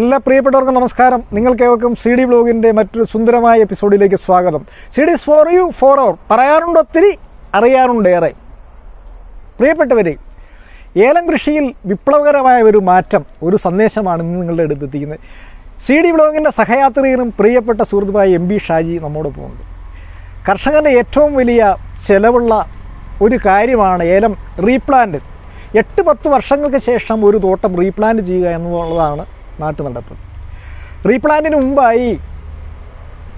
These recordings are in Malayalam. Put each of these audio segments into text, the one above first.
എല്ലാ പ്രിയപ്പെട്ടവർക്കും നമസ്കാരം നിങ്ങൾക്കേവർക്കും സി ഡി ബ്ലോഗിൻ്റെ മറ്റൊരു സുന്ദരമായ എപ്പിസോഡിലേക്ക് സ്വാഗതം C D for you for അവർ പറയാറുണ്ട് ഒത്തിരി അറിയാറുണ്ട് ഏറെ പ്രിയപ്പെട്ടവരെ ഏലം കൃഷിയിൽ വിപ്ലവകരമായ ഒരു മാറ്റം ഒരു സന്ദേശമാണ് ഇന്ന് നിങ്ങളുടെ അടുത്തെത്തിക്കുന്നത് സി ഡി ബ്ലോഗിൻ്റെ സഹയാത്രികനും പ്രിയപ്പെട്ട സുഹൃത്തുമായ എം ബി ഷാജി നമ്മോടൊപ്പമുണ്ട് കർഷകൻ്റെ ഏറ്റവും വലിയ ചെലവുള്ള ഒരു കാര്യമാണ് ഏലം റീപ്ലാന്റ് എട്ട് പത്ത് വർഷങ്ങൾക്ക് ശേഷം ഒരു തോട്ടം റീപ്ലാന്റ് ചെയ്യുക എന്നുള്ളതാണ് നാട്ടു നടപ്പ് റീപ്ലാന്റിന് മുമ്പായി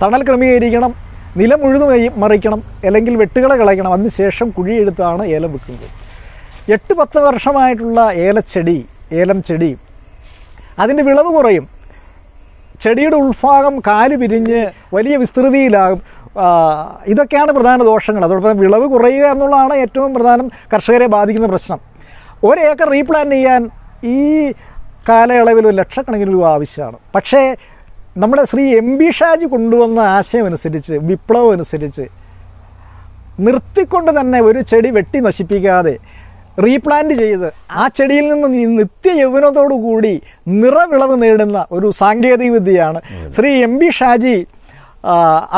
തണൽ ക്രമീകരിക്കണം നിലം ഉഴുതു മറിക്കണം അല്ലെങ്കിൽ വെട്ടുകളെ കളയണം അതിനുശേഷം കുഴിയെടുത്താണ് ഏലം വിൽക്കുന്നത് എട്ട് പത്ത് വർഷമായിട്ടുള്ള ഏലച്ചെടി ഏലം ചെടി അതിൻ്റെ വിളവ് കുറയും ചെടിയുടെ ഉൾഭാഗം കാല് പിരിഞ്ഞ് വലിയ വിസ്തൃതിയിലാകും ഇതൊക്കെയാണ് പ്രധാന ദോഷങ്ങൾ അതോടൊപ്പം വിളവ് കുറയുക എന്നുള്ളതാണ് ഏറ്റവും പ്രധാനം കർഷകരെ ബാധിക്കുന്ന പ്രശ്നം ഒരേക്കർ റീപ്ലാൻ ചെയ്യാൻ ഈ കാലയളവിൽ ഒരു ലക്ഷക്കണക്കിന് രൂപ ആവശ്യമാണ് പക്ഷേ നമ്മുടെ ശ്രീ എം ബി ഷാജി കൊണ്ടുവന്ന ആശയം അനുസരിച്ച് വിപ്ലവം അനുസരിച്ച് നിർത്തിക്കൊണ്ട് തന്നെ ഒരു ചെടി വെട്ടി നശിപ്പിക്കാതെ റീപ്ലാന്റ് ചെയ്ത് ആ ചെടിയിൽ നിന്ന് നിത്യ യൗവനത്തോടുകൂടി നിറവിളവ് നേടുന്ന ഒരു സാങ്കേതിക വിദ്യയാണ് ശ്രീ എം ബി ഷാജി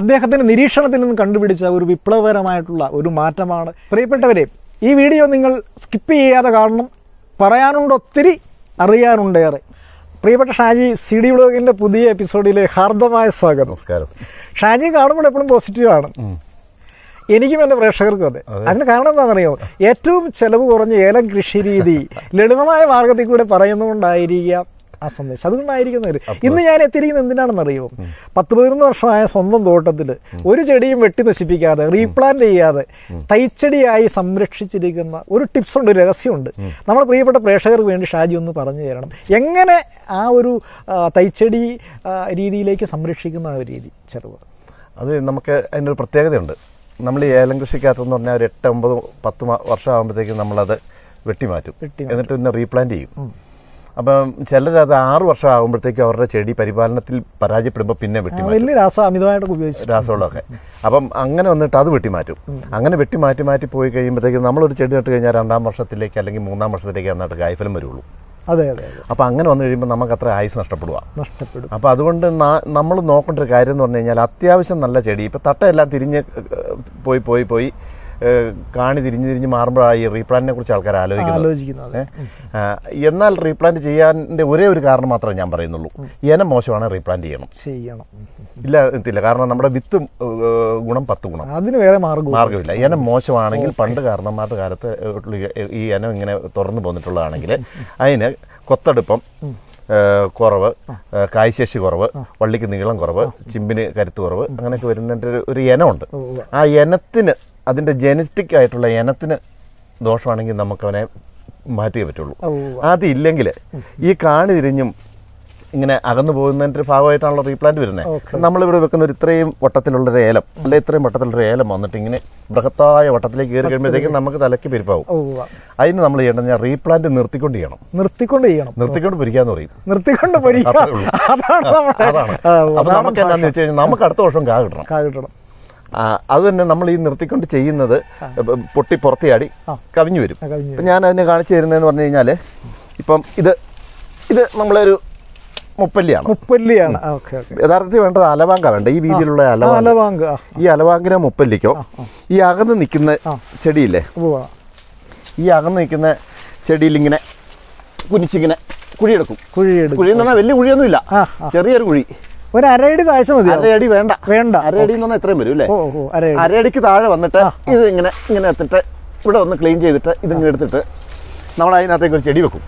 അദ്ദേഹത്തിൻ്റെ നിരീക്ഷണത്തിൽ നിന്ന് കണ്ടുപിടിച്ച ഒരു വിപ്ലവകരമായിട്ടുള്ള ഒരു മാറ്റമാണ് പ്രിയപ്പെട്ടവരെ ഈ വീഡിയോ നിങ്ങൾ സ്കിപ്പ് ചെയ്യാതെ കാണണം പറയാനുണ്ട് ഒത്തിരി അറിയാനുണ്ടേറെ പ്രിയപ്പെട്ട ഷാജി സി ഡി വ്ളോഗിൻ്റെ പുതിയ എപ്പിസോഡിലെ ഹാർദമായ സ്വാഗതം നമസ്കാരം ഷാജി കാണുമ്പോൾ എപ്പോഴും പോസിറ്റീവാണ് എനിക്കും എൻ്റെ പ്രേക്ഷകർക്കും അതെ അതിന് കാരണം എന്താണെന്നറിയോ ഏറ്റവും ചെലവ് കുറഞ്ഞ ഏലം കൃഷി രീതി ലളിതമായ മാർഗത്തിൽ കൂടെ പറയുന്നതുകൊണ്ടായിരിക്കാം ആ സന്ദേശം അതുകൊണ്ടായിരിക്കുന്നവർ ഇന്ന് ഞാൻ എത്തിയിരിക്കുന്നത് എന്തിനാണെന്ന് അറിയോ പത്ത് പതിനൊന്ന് വർഷമായ സ്വന്തം തോട്ടത്തിൽ ഒരു ചെടിയും വെട്ടി നശിപ്പിക്കാതെ റീപ്ലാന്റ് ചെയ്യാതെ തൈച്ചെടിയായി സംരക്ഷിച്ചിരിക്കുന്ന ഒരു ടിപ്സ് ഉണ്ട് ഒരു രഹസ്യമുണ്ട് നമ്മുടെ പ്രിയപ്പെട്ട പ്രേക്ഷകർക്ക് വേണ്ടി ഷാജി ഒന്ന് പറഞ്ഞു തരണം എങ്ങനെ ആ ഒരു തൈച്ചെടി രീതിയിലേക്ക് സംരക്ഷിക്കുന്ന ആ ഒരു രീതി ചെറുവ് അത് നമുക്ക് അതിൻ്റെ ഒരു പ്രത്യേകതയുണ്ട് നമ്മൾ ഈ ഏലം കൃഷിക്കകത്തെന്ന് പറഞ്ഞാൽ ഒരു എട്ട് ഒമ്പത് പത്ത് വർഷം ആകുമ്പോഴത്തേക്കും നമ്മളത് വെട്ടിമാറ്റും എന്നിട്ട് പിന്നെ റീപ്ലാന്റ് ചെയ്യും അപ്പം ചിലരത് ആറ് വർഷം ആകുമ്പോഴത്തേക്കും അവരുടെ ചെടി പരിപാലനത്തിൽ പരാജയപ്പെടുമ്പോൾ പിന്നെ വെട്ടി രാസം അമിതമായിട്ട് ഉപയോഗിച്ചു രാസവളമൊക്കെ അപ്പം അങ്ങനെ വന്നിട്ട് അത് വെട്ടിമാറ്റും അങ്ങനെ വെട്ടി മാറ്റി മാറ്റി പോയി കഴിയുമ്പോഴത്തേക്ക് നമ്മളൊരു ചെടി നട്ട് കഴിഞ്ഞാൽ രണ്ടാം വർഷത്തിലേക്ക് അല്ലെങ്കിൽ മൂന്നാം വർഷത്തിലേക്ക് നട്ട് കായ്ഫലം വരുള്ളൂ അതെ അതെ അപ്പോൾ അങ്ങനെ വന്നു കഴിയുമ്പോൾ നമുക്ക് അത്ര ആയുസ് നഷ്ടപ്പെടുക നഷ്ടപ്പെടും അപ്പോൾ അതുകൊണ്ട് നമ്മൾ നോക്കേണ്ട ഒരു കാര്യം എന്ന് പറഞ്ഞു കഴിഞ്ഞാൽ അത്യാവശ്യം നല്ല ചെടി ഇപ്പോൾ തട്ടയെല്ലാം തിരിഞ്ഞ് പോയി പോയി പോയി കാണി തിരിഞ്ഞ് തിരിഞ്ഞ് മാറുമ്പോഴാണ് ഈ റീപ്ലാന്റിനെ കുറിച്ച് ആൾക്കാർ ആലോചിക്കുന്നത് എന്നാൽ റീപ്ലാന്റ് ചെയ്യാൻ്റെ ഒരേ ഒരു കാരണം മാത്രമേ ഞാൻ പറയുന്നുള്ളൂ ഇനം മോശമാണ് റീപ്ലാന്റ് ചെയ്യണം ചെയ്യണം ഇല്ല എത്തില്ല കാരണം നമ്മുടെ വിത്ത് ഗുണം പത്ത് ഗുണം അതിന് വേറെ മാർഗം മാർഗമില്ല ഇനം മോശമാണെങ്കിൽ പണ്ട് കാരണന്മാരുടെ കാലത്ത് ഈ ഇനം ഇങ്ങനെ തുറന്നു പോന്നിട്ടുള്ളതാണെങ്കിൽ അതിന് കൊത്തടുപ്പം കുറവ് കായശേഷി കുറവ് വള്ളിക്ക് നീളം കുറവ് ചിമ്പിന് കരുത്ത് കുറവ് അങ്ങനെയൊക്കെ വരുന്നതിൻ്റെ ഒരു ഇനമുണ്ട് ആ ഇനത്തിന് അതിൻ്റെ ജെനറ്റിക് ആയിട്ടുള്ള ഇനത്തിന് ദോഷമാണെങ്കിൽ നമുക്കവനെ മാറ്റിയേ പറ്റുള്ളൂ അതില്ലെങ്കിൽ ഈ കാണി തിരിഞ്ഞും ഇങ്ങനെ അകന്നു പോകുന്നതിൻ്റെ ഭാഗമായിട്ടാണല്ലോ റീപ്ലാന്റ് വരുന്നത് നമ്മളിവിടെ വെക്കുന്ന ഒരു ഇത്രയും വട്ടത്തിലുള്ള ഒരു ഏലം അല്ലെ ഇത്രയും വട്ടത്തിലുള്ള ഏലം വന്നിട്ട് ഇങ്ങനെ ബൃഹത്തായ വട്ടത്തിലേക്ക് കയറി കഴിയുമ്പോഴത്തേക്കും നമുക്ക് തലയ്ക്ക് പെരുപ്പാവും അതിന് നമ്മൾ ചെയ്യേണ്ടത് ഞാൻ റീപ്ലാന്റ് നിർത്തിക്കൊണ്ട് ചെയ്യണം നിർത്തിക്കൊണ്ട് ചെയ്യണം നിർത്തിക്കൊണ്ട് പൊരിക്കാന്ന് പറയും നിർത്തിക്കൊണ്ട് അതാണ് അപ്പൊ നമുക്ക് എന്താണെന്ന് വെച്ച് കഴിഞ്ഞാൽ നമുക്ക് അടുത്ത വർഷം കാ കിട്ടണം കാ കിട്ടണം അത് തന്നെ നമ്മൾ ഈ നിർത്തിക്കൊണ്ട് ചെയ്യുന്നത് പൊട്ടി പുറത്തിയാടി കവിഞ്ഞു വരും അപ്പം ഞാൻ അതിനെ കാണിച്ചു തരുന്നതെന്ന് പറഞ്ഞു കഴിഞ്ഞാൽ ഇപ്പം ഇത് ഇത് നമ്മളൊരു മുപ്പല്ലിയാണ് മുപ്പല്ലിയാണ് യഥാർത്ഥത്തിൽ വേണ്ടത് അലവാങ്ക വേണ്ട ഈ രീതിയിലുള്ള അലവാങ്ക ഈ അലവാങ്കിനോ മുപ്പല്ലിക്കോ ഈ അകന്ന് നിൽക്കുന്ന ചെടിയില്ലേ ഈ അകന്ന് നിൽക്കുന്ന ചെടിയിലിങ്ങനെ കുനിച്ചിങ്ങനെ കുഴിയെടുക്കും കുഴിയെടുക്കും കുഴി എന്ന് പറഞ്ഞാൽ വലിയ കുഴിയൊന്നുമില്ല ചെറിയൊരു കുഴി ഒരു അരയടി താഴ്ച മതി അരയടി വേണ്ട വേണ്ട അരയടി എന്ന് പറഞ്ഞാൽ എത്രയും വരും അല്ലേ അരയടിക്ക് താഴെ വന്നിട്ട് ഇത് ഇങ്ങനെ ഇങ്ങനെ എടുത്തിട്ട് ഇവിടെ ഒന്ന് ക്ലീൻ ചെയ്തിട്ട് ഇതിങ്ങനെ എടുത്തിട്ട് നമ്മൾ അതിനകത്തേക്ക് ഒരു ചെടി വെക്കും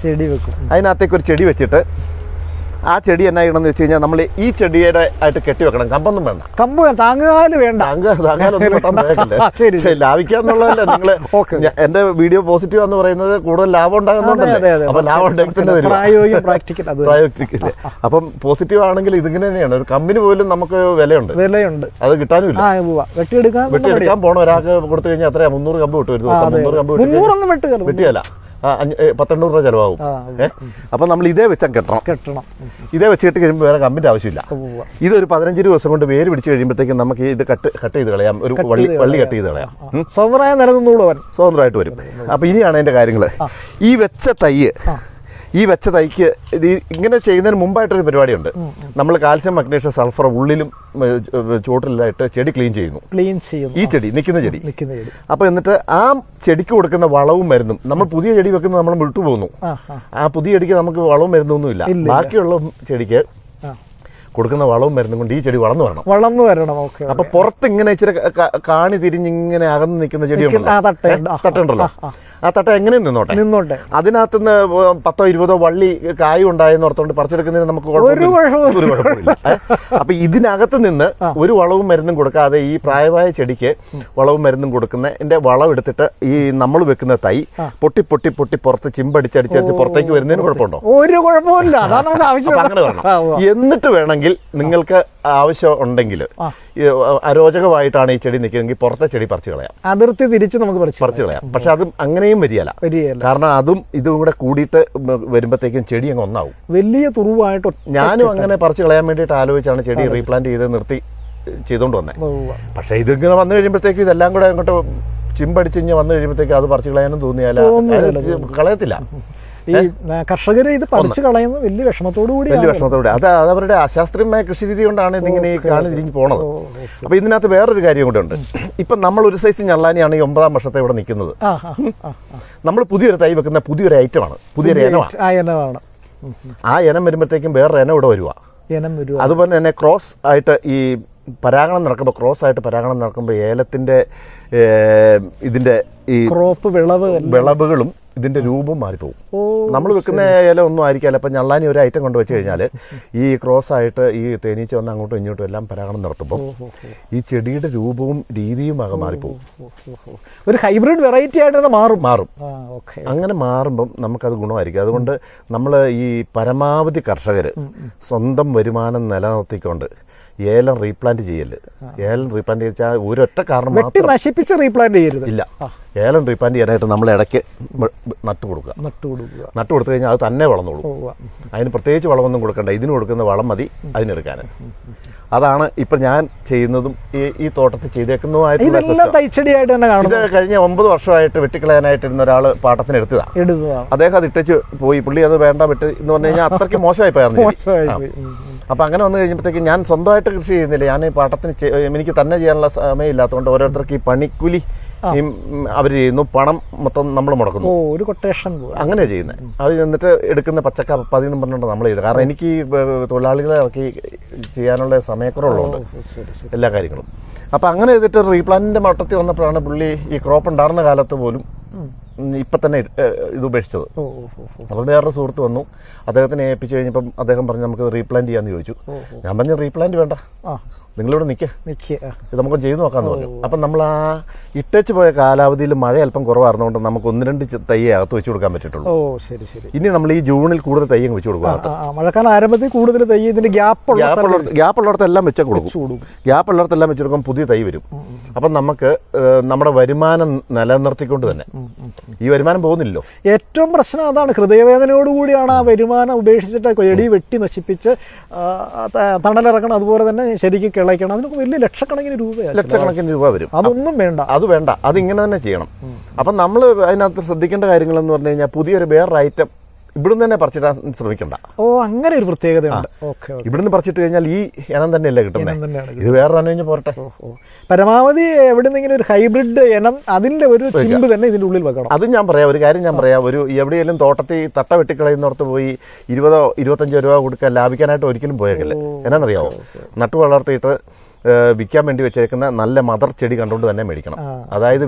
ചെടി വെക്കും അതിനകത്തേക്ക് ഒരു ചെടി വെച്ചിട്ട് ആ ചെടി എന്നാ ചെയ്യണം എന്ന് വെച്ച് കഴിഞ്ഞാൽ നമ്മൾ ഈ ചെടിയുടെ ആയിട്ട് കെട്ടി വെക്കണം കമ്പൊന്നും വേണ്ട കമ്പ് താങ്ങാല് വേണ്ട ശരി ലാഭിക്കാന്നുള്ളതല്ല നിങ്ങള് എന്റെ വീഡിയോ പോസിറ്റീവ് എന്ന് പറയുന്നത് കൂടുതൽ ലാഭം ഉണ്ടാകുന്നുണ്ടല്ലേ അപ്പം പോസിറ്റീവ് ആണെങ്കിൽ ഇതിങ്ങനെ തന്നെയാണ് ഒരു കമ്പിന് പോലും നമുക്ക് വിലയുണ്ട് വിലയുണ്ട് അത് കിട്ടാനും വെട്ടിയെടുക്കാൻ വെട്ടിയെടുക്കാൻ പോണ ഒരാൾക്ക് കൊടുത്തു കഴിഞ്ഞാൽ അത്രയാ മുന്നൂറ് കമ്പ് കിട്ടും ഒരു ദിവസം മുന്നൂറ് കമ്പ് വെട്ടിയല്ല പത്തെണ്ണൂറ് രൂപ ചിലവാകും അപ്പൊ നമ്മൾ ഇതേ വെച്ച കെട്ടണം കെട്ടണം ഇതേ വെച്ച് കെട്ടി കഴിയുമ്പോൾ വേറെ കമ്പിന്റെ ആവശ്യമില്ല ഇതൊരു പതിനഞ്ച് ദിവസം കൊണ്ട് വേര് പിടിച്ച് കഴിയുമ്പോഴത്തേക്കും നമുക്ക് ഇത് കട്ട് കട്ട് ചെയ്ത് കളയാം ഒരു വള്ളി വള്ളി കട്ട് ചെയ്ത് കളയാം സ്വതന്ത്രമായ നിലനിന്നൂടെ വരും സ്വതന്ത്രമായിട്ട് വരും അപ്പൊ ഇനിയാണ് അതിന്റെ കാര്യങ്ങള് ഈ വെച്ച തയ്യ് ഈ വെച്ച തൈക്ക് ഇത് ഇങ്ങനെ ചെയ്യുന്നതിന് മുമ്പായിട്ടൊരു പരിപാടിയുണ്ട് നമ്മൾ കാൽസ്യം മഗ്നീഷ്യം സൾഫർ ഉള്ളിലും ചോട്ടിലായിട്ട് ചെടി ക്ലീൻ ചെയ്യുന്നു ക്ലീൻ ചെയ്യുന്നു ഈ ചെടി നിൽക്കുന്ന ചെടി അപ്പൊ അപ്പോൾ എന്നിട്ട് ആ ചെടിക്ക് കൊടുക്കുന്ന വളവും മരുന്നും നമ്മൾ പുതിയ ചെടി വെക്കുന്നത് നമ്മൾ വിട്ടുപോകുന്നു ആ പുതിയ ചെടിക്ക് നമുക്ക് വളവും ഇല്ല ബാക്കിയുള്ള ചെടിക്ക് കൊടുക്കുന്ന വളവും മരുന്നും കൊണ്ട് ഈ ചെടി വളർന്നു വരണം വളർന്നു വരണം ഓക്കെ അപ്പൊ പുറത്ത് ഇങ്ങനെ ഇച്ചിരി കാണി തിരിഞ്ഞിങ്ങനെ അകന്ന് നിൽക്കുന്ന ചെടിയുണ്ടല്ലോ തട്ടുണ്ടല്ലോ ആ തട്ട എങ്ങനെയും നിന്നോട്ടെ നിന്നോട്ടെ അതിനകത്ത് നിന്ന് പത്തോ ഇരുപതോ വള്ളി കായ് ഉണ്ടായെന്ന് ഓർത്തോണ്ട് പറിച്ചെടുക്കുന്നതിന് നമുക്ക് ഒരു അപ്പൊ ഇതിനകത്ത് നിന്ന് ഒരു വളവും മരുന്നും കൊടുക്കാതെ ഈ പ്രായമായ ചെടിക്ക് വളവും മരുന്നും കൊടുക്കുന്ന എന്റെ വളം എടുത്തിട്ട് ഈ നമ്മൾ വെക്കുന്ന തൈ പൊട്ടി പൊട്ടി പൊട്ടി പുറത്ത് ചിമ്പടിച്ചടിച്ചടിച്ച് പുറത്തേക്ക് വരുന്നതിന് കുഴപ്പമുണ്ടോ ഒരു കുഴപ്പമില്ല എന്നിട്ട് വേണമെങ്കിൽ നിങ്ങൾക്ക് ആവശ്യം ഉണ്ടെങ്കിൽ അരോചകമായിട്ടാണ് ഈ ചെടി നിൽക്കുന്നതെങ്കിൽ പുറത്തെ ചെടി പറിച്ചു കളയാം അതിർത്തി തിരിച്ച് നമുക്ക് പറിച്ചു കളയാം പക്ഷെ അത് അങ്ങനെ തന്നെയും വരികയല്ല കാരണം അതും ഇതും കൂടെ കൂടിയിട്ട് വരുമ്പോഴത്തേക്കും ചെടി അങ്ങ് ഒന്നാവും വലിയ തുറവായിട്ട് ഞാനും അങ്ങനെ പറിച്ചു കളയാൻ വേണ്ടിയിട്ട് ആലോചിച്ചാണ് ചെടി റീപ്ലാന്റ് ചെയ്ത് നിർത്തി ചെയ്തോണ്ട് വന്നത് പക്ഷെ ഇതിങ്ങനെ വന്നു കഴിയുമ്പോഴത്തേക്കും ഇതെല്ലാം കൂടെ അങ്ങോട്ട് ചിമ്പടിച്ച് ഇങ്ങനെ വന്നു കഴിയുമ്പോഴത്തേക്കും അത് പറിച്ചു കളയാനും തോന്നിയാല കളയത്തില്ല ഈ കർഷകർ ഇത് പറിച്ചു കളയുന്ന വലിയ വിഷമത്തോടു കൂടി വലിയ വിഷമത്തോടെ അത് അവരുടെ അശാസ്ത്രീയമായ കൃഷി രീതി കൊണ്ടാണ് ഇതിങ്ങനെ കാണിതിരിഞ്ഞ് പോണത് അപ്പൊ ഇതിനകത്ത് വേറൊരു കാര്യം കൂടെ ഉണ്ട് ഇപ്പൊ നമ്മൾ ഒരു സൈസ് ഞള്ളാനിയാണ് ഈ ഒമ്പതാം വർഷത്തെ ഇവിടെ നിൽക്കുന്നത് നമ്മൾ പുതിയൊരു തൈ വെക്കുന്ന പുതിയൊരു ഐറ്റമാണ് പുതിയൊരു ഇനമാണ് ആ ഇനം വരുമ്പോഴത്തേക്കും വേറൊരു ഇനം ഇവിടെ വരുവാ അതുപോലെ തന്നെ ക്രോസ് ആയിട്ട് ഈ പരാഗണം നടക്കുമ്പോൾ ക്രോസ് ആയിട്ട് പരാഗണം നടക്കുമ്പോൾ ഏലത്തിന്റെ ഇതിന്റെ ഈ ക്രോപ്പ് വിളവ് വിളവുകളും ഇതിന്റെ രൂപം മാറിപ്പോകും നമ്മൾ വെക്കുന്ന ഇല ഒന്നും ആയിരിക്കില്ല ഇപ്പം ഞള്ളാനി ഒരു ഐറ്റം കൊണ്ട് വെച്ച് കഴിഞ്ഞാൽ ഈ ക്രോസ് ആയിട്ട് ഈ തേനീച്ച വന്ന് അങ്ങോട്ടും ഇങ്ങോട്ടും എല്ലാം പരാഗണം നടത്തുമ്പോൾ ഈ ചെടിയുടെ രൂപവും രീതിയും ആകെ മാറിപ്പോകും ഒരു ഹൈബ്രിഡ് വെറൈറ്റി ആയിട്ട് മാറും മാറും അങ്ങനെ മാറുമ്പം നമുക്കത് ഗുണമായിരിക്കും അതുകൊണ്ട് നമ്മൾ ഈ പരമാവധി കർഷകർ സ്വന്തം വരുമാനം നിലനിർത്തിക്കൊണ്ട് ഏലം റീപ്ലാന്റ് ചെയ്യല് ഏലം റീപ്ലാന്റ് ചെയ്താൽ ഒരൊറ്റ കാരണം നശിപ്പിച്ച് റീപ്ലാന്റ് ചെയ്യരുത് ഇല്ല ഏലം റീപ്ലാന്റ് ചെയ്യാനായിട്ട് നമ്മൾ ഇടയ്ക്ക് നട്ടു കൊടുക്കുക നട്ടു കൊടുക്കുക നട്ടു കൊടുത്തു കഴിഞ്ഞാൽ അത് തന്നെ വളർന്നോളൂ അതിന് പ്രത്യേകിച്ച് വളമൊന്നും കൊടുക്കണ്ട ഇതിന് കൊടുക്കുന്ന വളം മതി അതിനെടുക്കാൻ അതാണ് ഇപ്പൊ ഞാൻ ചെയ്യുന്നതും ഈ ഈ തോട്ടത്തിൽ ചെയ്തേക്കുന്നതുമായിട്ട് തന്നെ കഴിഞ്ഞ ഒമ്പത് വർഷമായിട്ട് വെട്ടിക്കളയാനായിട്ടിരുന്ന ഒരാൾ പാട്ടത്തിന് എടുത്തതാണ് അദ്ദേഹം അത് ഇട്ടു പോയി പുള്ളി അത് വേണ്ട വിട്ട് എന്ന് പറഞ്ഞു കഴിഞ്ഞാൽ അത്രയ്ക്ക് മോശമായി പോയായിരുന്നു അപ്പൊ അങ്ങനെ വന്നു കഴിഞ്ഞപ്പോഴത്തേക്ക് ഞാൻ സ്വന്തമായിട്ട് കൃഷി ചെയ്യുന്നില്ല ഞാൻ ഈ പാട്ടത്തിന് എനിക്ക് തന്നെ ചെയ്യാനുള്ള സമയം ഇല്ലാത്തതുകൊണ്ട് ഓരോരുത്തർക്ക് ഈ പണിക്കൂലി ഈ അവർ ചെയ്യുന്നു പണം മൊത്തം നമ്മൾ മുടക്കുന്നു ഒരു കൊട്ടേഷൻ അങ്ങനെ ചെയ്യുന്നത് അവർ എന്നിട്ട് എടുക്കുന്ന പച്ചക്ക പതി എന്നും പറഞ്ഞുകൊണ്ട് നമ്മൾ ചെയ്തു കാരണം എനിക്ക് തൊഴിലാളികളെ ഇറക്കി ചെയ്യാനുള്ള സമയക്കുറവുള്ളതുകൊണ്ട് എല്ലാ കാര്യങ്ങളും അപ്പം അങ്ങനെ ചെയ്തിട്ട് റീപ്ലാന്റിന്റെ മട്ടത്തിൽ വന്നപ്പോഴാണ് പുള്ളി ഈ ക്രോപ്പ് ഉണ്ടാർന്ന കാലത്ത് പോലും ഇപ്പം തന്നെ ഇത് ഉപേക്ഷിച്ചത് അപ്പോൾ വേറൊരു സുഹൃത്ത് വന്നു അദ്ദേഹത്തിനെ ഏൽപ്പിച്ചു കഴിഞ്ഞപ്പം അദ്ദേഹം പറഞ്ഞു നമുക്ക് റീപ്ലാന്റ് ചെയ്യാന്ന് ചോദിച്ചു ഞാൻ പറഞ്ഞു റീപ്ലാന്റ് വേണ്ട നിങ്ങളിവിടെ നിൽക്കുക ഇത് നമുക്ക് ചെയ്തു നോക്കാന്ന് പറഞ്ഞു അപ്പം നമ്മൾ ആ ഇട്ടച്ച് പോയ കാലാവധിയിൽ മഴ അല്പം കുറവായിരുന്നുകൊണ്ട് നമുക്ക് ഒന്ന് രണ്ട് തയ്യേ അകത്ത് വെച്ച് കൊടുക്കാൻ പറ്റിയിട്ടുള്ളൂ ഓ ശരി ശരി ഇനി നമ്മൾ ഈ ജൂണിൽ കൂടുതൽ തയ്യങ്ങ് വെച്ച് കൊടുക്കുക മഴക്കാലം ആരംഭത്തിൽ കൂടുതൽ തയ്യ ഇതിന്റെ ഗ്യാപ്പ് ഗ്യാപ്പ് ഉള്ളിടത്തെല്ലാം വെച്ചാൽ കൊടുക്കും ഗ്യാപ്പ് ഉള്ളിടത്തെല്ലാം വെച്ചെടുക്കുമ്പോൾ പുതിയ തൈ വരും അപ്പം നമുക്ക് നമ്മുടെ വരുമാനം നിലനിർത്തിക്കൊണ്ട് തന്നെ ഈ വരുമാനം പോകുന്നില്ലല്ലോ ഏറ്റവും പ്രശ്നം അതാണ് ഹൃദയവേദനയോടുകൂടിയാണ് ആ വരുമാനം ഉപേക്ഷിച്ചിട്ട് എടി വെട്ടി നശിപ്പിച്ച് തണലിറക്കണം അതുപോലെ തന്നെ ശരിക്ക് കിളയ്ക്കണം അതിനൊക്കെ വലിയ ലക്ഷക്കണക്കിന് രൂപ ലക്ഷക്കണക്കിന് രൂപ വരും അതൊന്നും വേണ്ട അത് വേണ്ട അത് ഇങ്ങനെ തന്നെ ചെയ്യണം അപ്പം നമ്മൾ അതിനകത്ത് ശ്രദ്ധിക്കേണ്ട കാര്യങ്ങളെന്ന് പറഞ്ഞു കഴിഞ്ഞാൽ പുതിയൊരു വേറൊരു ഐറ്റം ഇവിടുന്ന് തന്നെ പറിച്ചിടാൻ ശ്രമിക്കണ്ട ഓ അങ്ങനെ ഒരു പ്രത്യേകതയുണ്ട് ഇവിടുന്ന് പറിച്ചിട്ട് കഴിഞ്ഞാൽ ഈ ഇനം തന്നെയല്ലേ കിട്ടുന്നത് ഇത് വേറെ ഇനം പോരട്ടെ പരമാവധി എവിടുന്നെങ്കിലും ഒരു ഹൈബ്രിഡ് ഇനം അതിന്റെ ഒരു ചിമ്പ് തന്നെ ഇതിന്റെ ഉള്ളിൽ വെക്കണം അത് ഞാൻ പറയാം ഒരു കാര്യം ഞാൻ പറയാം ഒരു എവിടെയെങ്കിലും തോട്ടത്തിൽ തട്ട വെട്ടിക്കളയുന്നിടത്ത് പോയി ഇരുപതോ ഇരുപത്തഞ്ചോ രൂപ കൊടുക്കാൻ ലാഭിക്കാനായിട്ട് ഒരിക്കലും പോയേക്കല്ലേ എന്നാന്നറിയാവോ നട്ടു വളർത്തിയിട്ട് വിൽക്കാൻ വേണ്ടി വെച്ചേക്കുന്ന നല്ല മദർ ചെടി കണ്ടുകൊണ്ട് തന്നെ മേടിക്കണം അതായത്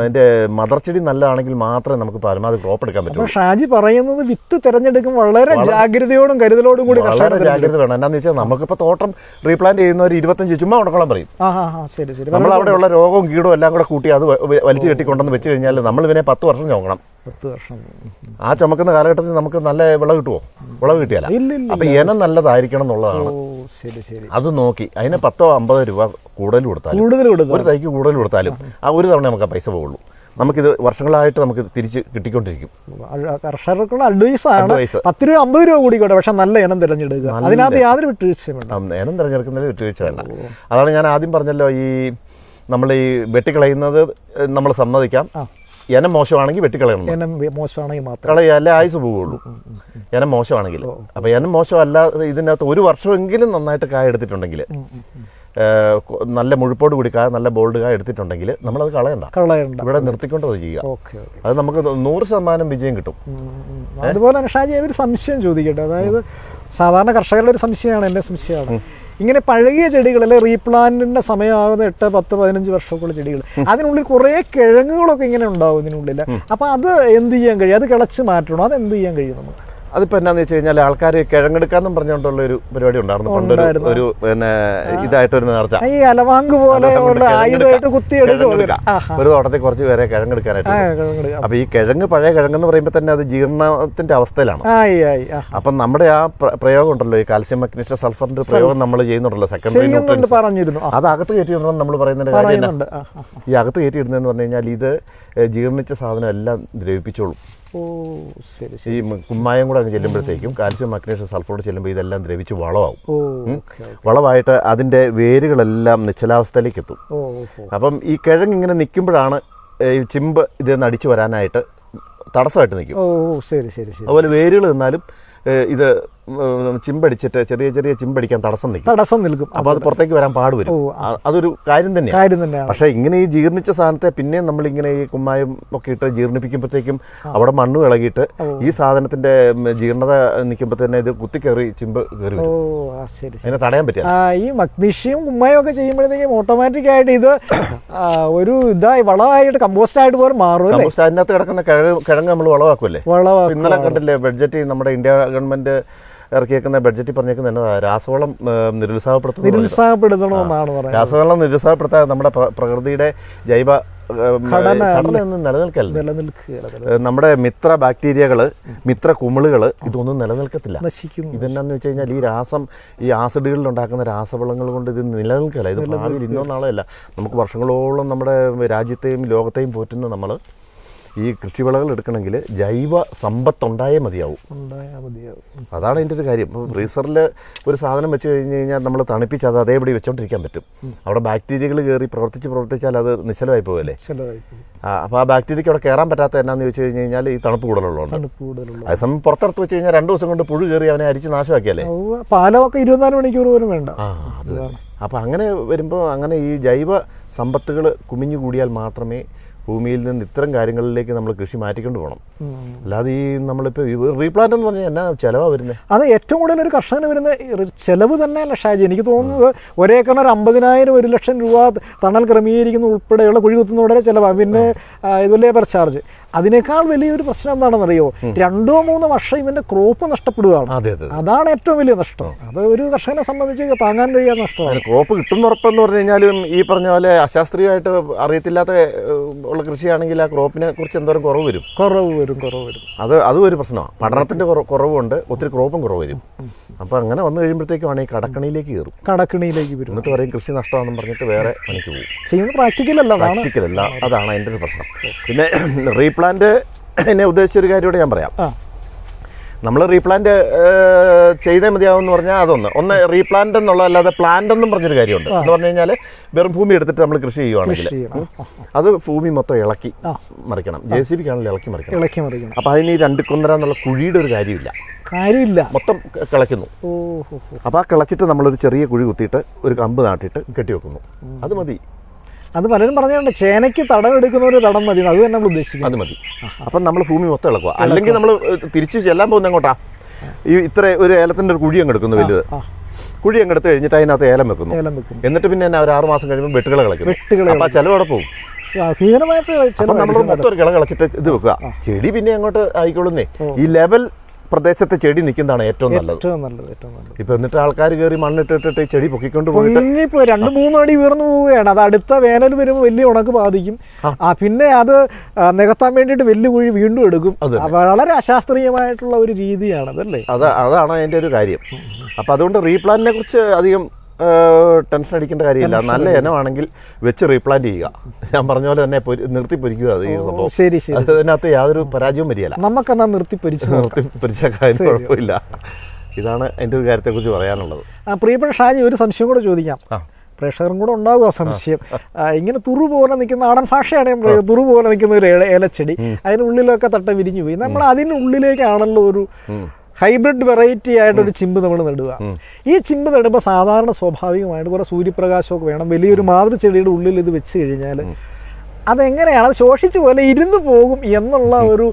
അതിന്റെ മദർ ചെടി നല്ലതാണെങ്കിൽ മാത്രമേ നമുക്ക് പരമാവധി ക്രോപ്പ് എടുക്കാൻ പറ്റൂ ഷാജി പറയുന്നത് വിത്ത് തിരഞ്ഞെടുക്കും വളരെ ജാഗ്രതയോടും കരുതലോടും കൂടി വളരെ ജാഗ്രത വേണം എന്താണെന്ന് വെച്ചാൽ നമുക്കിപ്പോ തോട്ടം റീപ്ലാന്റ് ചെയ്യുന്ന ഒരു ഇരുപത്തഞ്ച് ചുമ്മാ ഉണക്കളം പറയും നമ്മൾ അവിടെയുള്ള രോഗവും കീടവും എല്ലാം കൂടെ കൂട്ടി അത് വലിച്ചു കെട്ടിക്കൊണ്ടെന്ന് വെച്ച് കഴിഞ്ഞാൽ നമ്മൾ ഇവനെ പത്ത് വർഷം നോക്കണം പത്ത് വർഷം ആ ചുമക്കുന്ന കാലഘട്ടത്തിൽ നമുക്ക് നല്ല വിളവ് കിട്ടുമോ വിളവ് കിട്ടിയാല അപ്പൊ ഇനം നല്ലതായിരിക്കണം എന്നുള്ളതാണ് ശരി ശരി അത് നോക്കി അതിന് പത്തോ അമ്പതോ രൂപ കൂടുതൽ കൊടുത്താൽ കൂടുതൽ കൊടുക്കും ഒരു തൈക്ക് കൂടുതൽ കൊടുത്താലും ആ ഒരു തവണ നമുക്ക് ആ പൈസ പോകുള്ളൂ നമുക്കിത് വർഷങ്ങളായിട്ട് നമുക്ക് തിരിച്ച് കിട്ടിക്കൊണ്ടിരിക്കും കർഷകർക്കുള്ള അഡ്വൈസ് ആണ് പത്ത് രൂപ അമ്പത് രൂപ കൂടി കൂടെ പക്ഷെ നല്ല ഇനം തിരഞ്ഞെടുക്കുക അതിനകത്ത് യാതൊരു വിട്ടുവീഴ്ചയുമില്ല ഇനം തിരഞ്ഞെടുക്കുന്നതിൽ വിട്ടുവീഴ്ച വേണ്ട അതാണ് ഞാൻ ആദ്യം പറഞ്ഞല്ലോ ഈ നമ്മൾ ഈ വെട്ടിക്കളയുന്നത് നമ്മൾ സമ്മതിക്കാം എന്നെ മോശമാണെങ്കിൽ വെട്ടിക്കളയണം എന്നെ മോശമാണെങ്കിൽ മാത്രം കളയല്ലേ ആയുസ് പോവുള്ളൂ എന്നെ മോശമാണെങ്കിൽ അപ്പോൾ എന്നെ മോശമല്ലാതെ ഇതിനകത്ത് ഒരു വർഷമെങ്കിലും നന്നായിട്ട് കായ എടുത്തിട്ടുണ്ടെങ്കിൽ നല്ല മുഴുപ്പോട് കൂടി കാ നല്ല ബോൾഡ് കാ എടുത്തിട്ടുണ്ടെങ്കിൽ നമ്മളത് കളയണ്ട കളയണ്ട ഇവിടെ നിർത്തിക്കൊണ്ട് അത് ചെയ്യുക അത് നമുക്ക് നൂറ് ശതമാനം വിജയം കിട്ടും അതുപോലെ തന്നെ ഷാജി ഒരു സംശയം ചോദിക്കട്ടെ അതായത് സാധാരണ കർഷകരുടെ ഒരു സംശയമാണ് എൻ്റെ സംശയമാണ് ഇങ്ങനെ പഴകിയ ചെടികളിൽ റീപ്ലാന്റിന്റെ സമയമാകുന്ന എട്ട് പത്ത് പതിനഞ്ച് വർഷമൊക്കെയുള്ള ചെടികൾ അതിനുള്ളിൽ കുറേ കിഴങ്ങുകളൊക്കെ ഇങ്ങനെ ഉണ്ടാവും ഇതിനുള്ളിൽ അപ്പോൾ അത് എന്ത് ചെയ്യാൻ കഴിയും അത് കിളച്ച് മാറ്റണോ അത് എന്ത് ചെയ്യാൻ കഴിയും നമുക്ക് അതിപ്പോൾ എന്നാന്ന് വെച്ച് കഴിഞ്ഞാൽ ആൾക്കാർ കിഴങ്ങെടുക്കാന്നും പറഞ്ഞുകൊണ്ടുള്ള ഒരു പരിപാടി ഉണ്ടായിരുന്നു പണ്ട് ഒരു പിന്നെ ഇതായിട്ടൊരു നേർച്ച ഈ അലവാങ്ക് പോലെ ഒരു തോട്ടത്തിൽ കുറച്ച് പേരെ കിഴങ്ങെടുക്കാനായിട്ട് അപ്പൊ ഈ കിഴങ്ങ് പഴയ കിഴങ്ങ് എന്ന് പറയുമ്പോൾ തന്നെ അത് ജീർണത്തിന്റെ അവസ്ഥയിലാണ് അപ്പം നമ്മുടെ ആ പ്രയോഗം ഉണ്ടല്ലോ ഈ കാൽസ്യം മഗ്നീഷ്യം സൾഫറിന്റെ പ്രയോഗം നമ്മൾ ചെയ്യുന്നുണ്ടല്ലോ സെക്കൻഡറി പറഞ്ഞിരുന്നു അത് അകത്ത് കയറ്റി ഇടണം നമ്മൾ പറയുന്നതിന്റെ കാര്യം ഈ അകത്ത് കയറ്റി ഇടുന്നതെന്ന് പറഞ്ഞു കഴിഞ്ഞാൽ ഇത് ജീർണിച്ച സാധനം എല്ലാം ദ്രവിപ്പിച്ചോളും ഓ ശരി ശരി ഈ കുമ്മായം കൂടെ അങ്ങ് ചെല്ലുമ്പോഴത്തേക്കും കാൽസ്യം മഗ്നീഷ്യം സൾഫറോട് ചെല്ലുമ്പോൾ ഇതെല്ലാം ദ്രവിച്ച് വളമാവും വളമായിട്ട് അതിൻ്റെ വേരുകളെല്ലാം നിശ്ചലാവസ്ഥയിലേക്ക് എത്തും അപ്പം ഈ കിഴങ്ങ് ഇങ്ങനെ നിൽക്കുമ്പോഴാണ് ഈ ചിമ്പ് ഇതെന്ന് അടിച്ചു വരാനായിട്ട് തടസ്സമായിട്ട് നിൽക്കും ഓ ശരി ശരി ശരി അതുപോലെ വേരുകൾ നിന്നാലും ഇത് ചിമ്പടിച്ചിട്ട് ചെറിയ ചെറിയ ചിമ്പടിക്കാൻ തടസ്സം നിൽക്കും തടസ്സം നിൽക്കും അപ്പോൾ അത് പുറത്തേക്ക് വരാൻ പാടുവരും അതൊരു കാര്യം തന്നെ കാര്യം തന്നെ പക്ഷെ ഇങ്ങനെ ഈ ജീർണിച്ച സാധനത്തെ പിന്നെ നമ്മൾ ഇങ്ങനെ ഈ കുമ്മായും ഒക്കെ ഇട്ട് ജീർണിപ്പിക്കുമ്പോഴത്തേക്കും അവിടെ മണ്ണ് ഇളകിയിട്ട് ഈ സാധനത്തിന്റെ ജീർണത നിൽക്കുമ്പോൾ തന്നെ ഇത് കുത്തിക്കയറി ചിമ്പ് കയറി അതിനെ തടയാൻ പറ്റില്ല ഈ മഗ്നീഷ്യം കുമ്മായം ഒക്കെ ചെയ്യുമ്പോഴത്തേക്കും ഓട്ടോമാറ്റിക് ആയിട്ട് ഇത് ഒരു ഇതായി വളമായിട്ട് കമ്പോസ്റ്റ് ആയിട്ട് പോലും മാറും അതിനകത്ത് കിടക്കുന്ന കിഴങ്ങ് നമ്മൾ വളവാക്കുമല്ലേ ഇന്നലെ കണ്ടില്ലേ ബഡ്ജറ്റ് നമ്മുടെ ഇന്ത്യ ഗവൺമെന്റ് ഇറക്കിയേക്കുന്ന ബഡ്ജറ്റിൽ പറഞ്ഞേക്കുന്ന എന്നാ രാസവളം നിരുത്സാഹപ്പെടുത്തുന്നു നിരുത്സാഹപ്പെടുത്തണമെന്നാണ് പറയുന്നത് രാസവളം നിരുത്സാഹപ്പെടുത്താതെ നമ്മുടെ പ്രകൃതിയുടെ ജൈവ നിലനിൽക്കല്ല നമ്മുടെ മിത്ര ബാക്ടീരിയകൾ മിത്ര കുമിളുകൾ ഇതൊന്നും നിലനിൽക്കത്തില്ല നശിക്കുന്നു ഇതെന്നു വെച്ച് കഴിഞ്ഞാൽ ഈ രാസം ഈ ആസിഡുകളിൽ ഉണ്ടാക്കുന്ന രാസവളങ്ങൾ കൊണ്ട് ഇത് നിലനിൽക്കില്ല ഇത് ഭാവിയിൽ ഇന്നോ നാളെയല്ല നമുക്ക് വർഷങ്ങളോളം നമ്മുടെ രാജ്യത്തെയും ലോകത്തെയും പോറ്റുന്ന നമ്മൾ ഈ കൃഷിവിളകൾ എടുക്കണമെങ്കിൽ ജൈവ സമ്പത്ത് ഉണ്ടായേ മതിയാവും അതാണ് അതിൻ്റെ ഒരു കാര്യം ഇപ്പോൾ ഫ്രീസറിൽ ഒരു സാധനം വെച്ച് കഴിഞ്ഞ് കഴിഞ്ഞാൽ നമ്മൾ തണുപ്പിച്ച് അത് അതേപടി വെച്ചോണ്ടിരിക്കാൻ പറ്റും അവിടെ ബാക്ടീരിയകൾ കയറി പ്രവർത്തിച്ച് പ്രവർത്തിച്ചാൽ അത് നിശ്ചലമായി പോകല്ലേ അപ്പോൾ ആ ബാക്ടീരിയക്ക് അവിടെ കയറാൻ പറ്റാത്ത എന്നാന്ന് ചോദിച്ചു കഴിഞ്ഞ് കഴിഞ്ഞാൽ ഈ തണുപ്പ് കൂടുതലുള്ളതുകൊണ്ട് അതേസമയം പുറത്തെടുത്ത് വെച്ച് കഴിഞ്ഞാൽ രണ്ട് ദിവസം കൊണ്ട് പുഴു കയറി അവനെ അരിച്ച് നാശമാക്കിയല്ലേ പാലമൊക്കെ ഇരുപത്തിനാല് മണിക്കൂർ പോലും വേണ്ട അപ്പോൾ അങ്ങനെ വരുമ്പോൾ അങ്ങനെ ഈ ജൈവ സമ്പത്തുകൾ കുമിഞ്ഞു കൂടിയാൽ മാത്രമേ ഭൂമിയിൽ നിന്ന് ഇത്തരം കാര്യങ്ങളിലേക്ക് നമ്മൾ കൃഷി മാറ്റിക്കൊണ്ട് പോകണം അല്ലാതെ ഈ നമ്മളിപ്പോൾ റീപ്ലാന്റ് എന്ന് പറഞ്ഞാൽ എന്നാ ചിലവാണ് വരുന്നത് അത് ഏറ്റവും കൂടുതൽ ഒരു കർഷകന് വരുന്ന ചിലവ് തന്നെ ലക്ഷാജി എനിക്ക് തോന്നുന്നത് ഒരേ ഏക്കറിന് ഒരു അമ്പതിനായിരം ഒരു ലക്ഷം രൂപ തണൽ ക്രമീകരിക്കുന്ന ഉൾപ്പെടെയുള്ള കുഴി കുത്തുന്ന വളരെ ചിലവാണ് പിന്നെ ഇത് ലേബർ ചാർജ് അതിനേക്കാൾ വലിയൊരു പ്രശ്നം എന്താണെന്നറിയോ രണ്ടോ മൂന്നോ വർഷം ഇവന്റെ ക്രോപ്പ് നഷ്ടപ്പെടുകയാണ് അതാണ് ഏറ്റവും വലിയ നഷ്ടം അത് ഒരു കർഷകനെ സംബന്ധിച്ച് താങ്ങാൻ കഴിയാത്ത നഷ്ടമാണ് ക്രോപ്പ് കിട്ടുന്ന ഉറപ്പെന്ന് പറഞ്ഞു കഴിഞ്ഞാലും ഈ പറഞ്ഞ പോലെ അശാസ്ത്രീയമായിട്ട് അറിയത്തില്ലാത്ത ഉള്ള കൃഷിയാണെങ്കിൽ ആ ക്രോപ്പിനെ കുറിച്ച് എന്തോരം കുറവ് വരും കുറവ് വരും കുറവ് വരും അത് അതും ഒരു പ്രശ്നമാണ് പഠനത്തിന്റെ കുറവുണ്ട് ഒത്തിരി ക്രോപ്പും കുറവ് വരും അപ്പോൾ അങ്ങനെ വന്നു കഴിയുമ്പോഴത്തേക്കും ഈ കടക്കണിയിലേക്ക് കയറും കടക്കണിയിലേക്ക് വരും എന്നിട്ട് പറയും കൃഷി നഷ്ടമാണെന്ന് പറഞ്ഞിട്ട് വേറെ പണിക്ക് പോകും ചെയ്യുന്നത് പ്രാക്ടിക്കലല്ല പ്രാക്ടിക്കലല്ല അതാണ് അതിൻ്റെ ഒരു പ്രശ്നം പിന്നെ റീപ്ലാന്റ് എന്നെ ഒരു കാര്യം ഞാൻ പറയാം നമ്മൾ റീപ്ലാന്റ് ചെയ്തേ എന്ന് പറഞ്ഞാൽ അതൊന്ന് ഒന്ന് റീപ്ലാന്റ് എന്നുള്ള അല്ലാതെ പ്ലാന്റ് എന്നും പറഞ്ഞൊരു കാര്യമുണ്ട് എന്ന് പറഞ്ഞു കഴിഞ്ഞാൽ വെറും ഭൂമി എടുത്തിട്ട് നമ്മൾ കൃഷി ചെയ്യുവാണെങ്കിൽ അത് ഭൂമി മൊത്തം ഇളക്കി മറിക്കണം ജെ സി ബിക്കാണല്ലോ ഇളക്കി മറിക്കണം ഇളക്കി മറിക്കണം അപ്പോൾ അതിന് ഈ രണ്ട് കുന്നര എന്നുള്ള കുഴിയുടെ ഒരു കാര്യമില്ല കാര്യമില്ല മൊത്തം കിളയ്ക്കുന്നു അപ്പോൾ ആ കിളച്ചിട്ട് നമ്മളൊരു ചെറിയ കുഴി കുത്തിയിട്ട് ഒരു കമ്പ് നാട്ടിയിട്ട് കെട്ടി വെക്കുന്നു അത് മതി അത് പലരും പറഞ്ഞിട്ടുണ്ട് ചേനയ്ക്ക് തടം എടുക്കുന്ന ഒരു തടം മതി അത് തന്നെ നമ്മൾ ഉദ്ദേശിക്കുന്നത് അത് മതി അപ്പം നമ്മൾ ഭൂമി മൊത്തം ഇളക്കുക അല്ലെങ്കിൽ നമ്മൾ തിരിച്ച് ചെല്ലാൻ പോകുന്ന അങ്ങോട്ടാ ഈ ഇത്ര ഒരു ഏലത്തിന്റെ ഒരു കുഴി അങ്ങ് എടുക്കുന്നു വലുത് കുഴി അങ്ങെടുത്ത് കഴിഞ്ഞിട്ട് അതിനകത്ത് ഏലം വെക്കുന്നു ഏലം വെക്കുന്നു എന്നിട്ട് പിന്നെ തന്നെ ഒരു ആറ് മാസം കഴിയുമ്പോൾ വെട്ടുകള കളിക്കും വെട്ടുകള അപ്പം ചിലവ് അവിടെ പോകും നമ്മൾ മൊത്തം ഒരു കിള കളിച്ചിട്ട് ഇത് വെക്കുക ചെടി പിന്നെ അങ്ങോട്ട് ആയിക്കോളുന്നേ ഈ ലെവൽ പ്രദേശത്തെ ചെടി നിൽക്കുന്നതാണ് ഏറ്റവും നല്ലത് ഏറ്റവും നല്ലത് ഏറ്റവും നല്ലത് ഇപ്പൊ എന്നിട്ട് ആൾക്കാർ കയറി മണ്ണിട്ടിട്ടിട്ട് ചെടി പൊക്കിക്കൊണ്ട് പൊങ്ങിപ്പോ രണ്ട് മൂന്നടി ഉയർന്നു പോവുകയാണ് അത് അടുത്ത വേനൽ വരുമ്പോൾ വലിയ ഉണക്ക് ബാധിക്കും ആ പിന്നെ അത് നികത്താൻ വേണ്ടിയിട്ട് വലിയ കുഴി വീണ്ടും എടുക്കും വളരെ അശാസ്ത്രീയമായിട്ടുള്ള ഒരു രീതിയാണ് അല്ലേ അതാണ് അതിന്റെ ഒരു കാര്യം അപ്പൊ അതുകൊണ്ട് റീപ്ലാനിനെ കുറിച്ച് അധികം ടെൻഷൻ അടിക്കേണ്ട കാര്യമില്ല നല്ല ഇനമാണെങ്കിൽ വെച്ച് റീപ്ലാന്റ് ചെയ്യുക ഞാൻ പറഞ്ഞ പോലെ തന്നെ നിർത്തി പൊരിക്കുക അത് ഈ സംഭവം ശരി ശരി അതിനകത്ത് യാതൊരു പരാജയവും വരികയില്ല നമുക്കെന്നാ നിർത്തി പൊരിച്ച് നിർത്തി പൊരിച്ച കാര്യം കുഴപ്പമില്ല ഇതാണ് എൻ്റെ ഒരു കാര്യത്തെക്കുറിച്ച് പറയാനുള്ളത് പ്രിയപ്പെട്ട ഷാജി ഒരു സംശയം കൂടെ ചോദിക്കാം പ്രേക്ഷകരും കൂടെ ഉണ്ടാവുക സംശയം ഇങ്ങനെ തുറു പോലെ നിൽക്കുന്ന നാടൻ ഭാഷയാണ് ഞാൻ തുറു പോലെ നിൽക്കുന്ന ഒരു ഇലച്ചെടി അതിനുള്ളിലൊക്കെ തട്ട വിരിഞ്ഞു പോയി നമ്മൾ അതിനുള്ളിലേക്കാണല്ലോ ഒരു ഹൈബ്രിഡ് വെറൈറ്റി ആയിട്ടൊരു ചിമ്പ് നമ്മൾ നടുക ഈ ചിമ്പ് നടുമ്പോൾ സാധാരണ സ്വാഭാവികമായിട്ട് കുറേ സൂര്യപ്രകാശമൊക്കെ വേണം വലിയൊരു മാതൃ ചെടിയുടെ ഉള്ളിൽ ഇത് വെച്ച് കഴിഞ്ഞാൽ അതെങ്ങനെയാണ് അത് ശോഷിച്ച് പോലെ ഇരുന്ന് പോകും എന്നുള്ള ഒരു